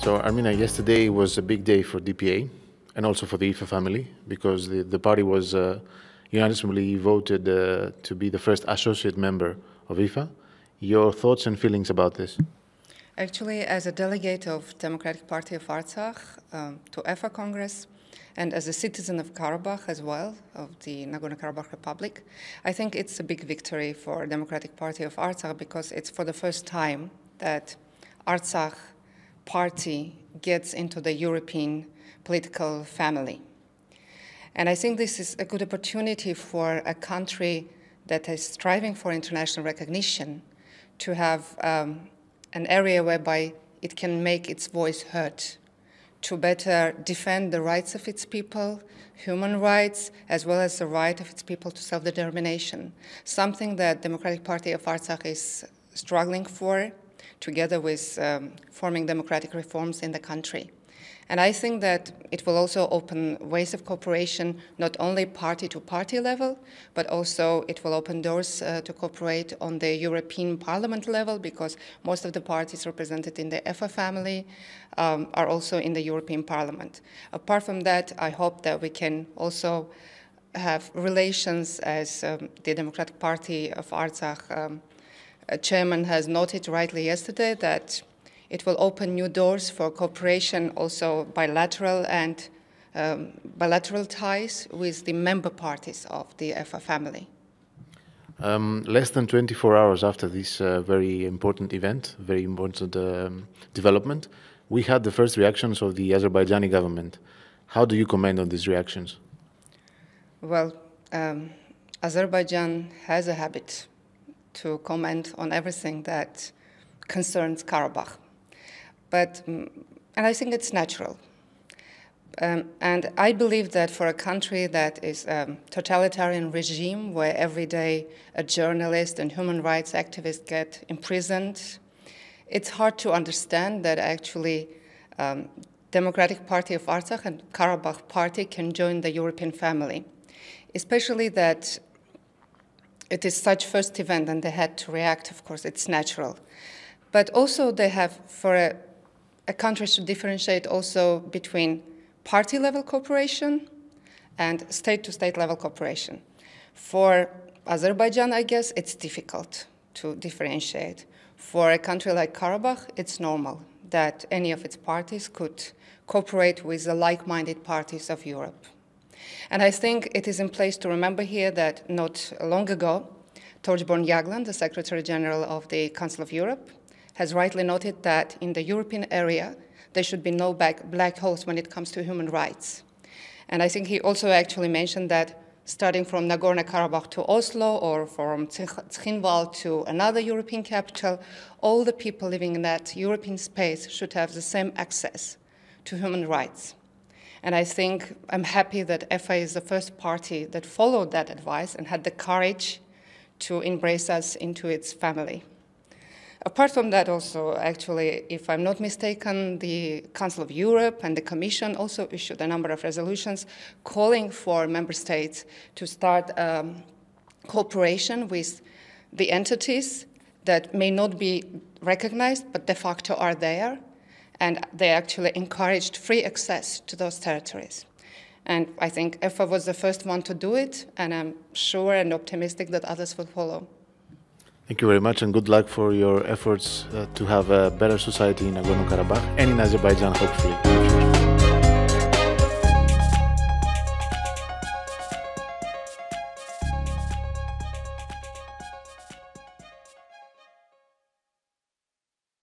So, Armina, yesterday was a big day for DPA and also for the IFA family because the, the party was uh, unanimously voted uh, to be the first associate member of IFA. Your thoughts and feelings about this? Actually, as a delegate of Democratic Party of Artsakh um, to EFA Congress, and as a citizen of Karabakh as well, of the Nagorno-Karabakh Republic, I think it's a big victory for Democratic Party of Artsakh because it's for the first time that Artsakh party gets into the European political family. And I think this is a good opportunity for a country that is striving for international recognition to have um, an area whereby it can make its voice heard to better defend the rights of its people, human rights, as well as the right of its people to self-determination, something that Democratic Party of Artsakh is struggling for together with um, forming democratic reforms in the country. And I think that it will also open ways of cooperation, not only party to party level, but also it will open doors uh, to cooperate on the European Parliament level, because most of the parties represented in the EFA family um, are also in the European Parliament. Apart from that, I hope that we can also have relations as um, the Democratic Party of Artsakh. Um, Chairman has noted rightly yesterday that it will open new doors for cooperation, also bilateral and um, bilateral ties with the member parties of the EFA family. Um, less than 24 hours after this uh, very important event, very important um, development, we had the first reactions of the Azerbaijani government. How do you comment on these reactions? Well, um, Azerbaijan has a habit to comment on everything that concerns Karabakh. But, mm, and I think it's natural. Um, and I believe that for a country that is a um, totalitarian regime where every day a journalist and human rights activist get imprisoned, it's hard to understand that actually um, Democratic Party of Artsakh and Karabakh Party can join the European family, especially that it is such first event and they had to react, of course, it's natural. But also they have, for a, a country to differentiate also between party level cooperation and state to state level cooperation. For Azerbaijan, I guess, it's difficult to differentiate. For a country like Karabakh, it's normal that any of its parties could cooperate with the like-minded parties of Europe. And I think it is in place to remember here that not long ago, Torbjörn Jagland, the Secretary General of the Council of Europe, has rightly noted that in the European area, there should be no black holes when it comes to human rights. And I think he also actually mentioned that starting from Nagorno-Karabakh to Oslo or from Tzchinval to another European capital, all the people living in that European space should have the same access to human rights. And I think I'm happy that FA is the first party that followed that advice and had the courage to embrace us into its family. Apart from that, also, actually, if I'm not mistaken, the Council of Europe and the Commission also issued a number of resolutions calling for member states to start um, cooperation with the entities that may not be recognized but de facto are there and they actually encouraged free access to those territories. And I think EFA was the first one to do it, and I'm sure and optimistic that others will follow. Thank you very much, and good luck for your efforts uh, to have a better society in Nagorno Karabakh and in Azerbaijan, hopefully.